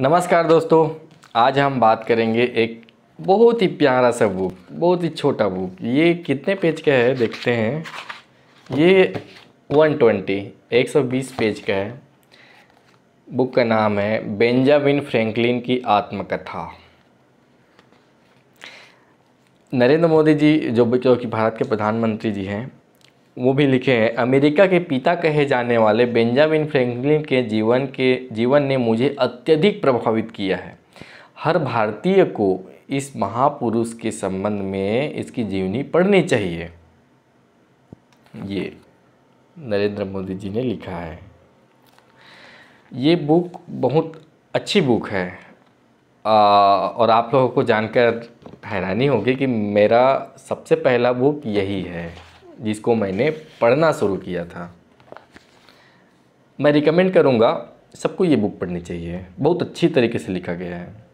नमस्कार दोस्तों आज हम बात करेंगे एक बहुत ही प्यारा सा बुक बहुत ही छोटा बुक ये कितने पेज का है देखते हैं ये 120 120 पेज का है बुक का नाम है बेंजामिन फ्रैंकलिन की आत्मकथा नरेंद्र मोदी जी जो जो कि भारत के प्रधानमंत्री जी हैं वो भी लिखे हैं अमेरिका के पिता कहे जाने वाले बेंजामिन फ्रैंकलिन के जीवन के जीवन ने मुझे अत्यधिक प्रभावित किया है हर भारतीय को इस महापुरुष के संबंध में इसकी जीवनी पढ़नी चाहिए ये नरेंद्र मोदी जी ने लिखा है ये बुक बहुत अच्छी बुक है आ, और आप लोगों को जानकर हैरानी होगी कि मेरा सबसे पहला बुक यही है जिसको मैंने पढ़ना शुरू किया था मैं रिकमेंड करूँगा सबको ये बुक पढ़नी चाहिए बहुत अच्छी तरीके से लिखा गया है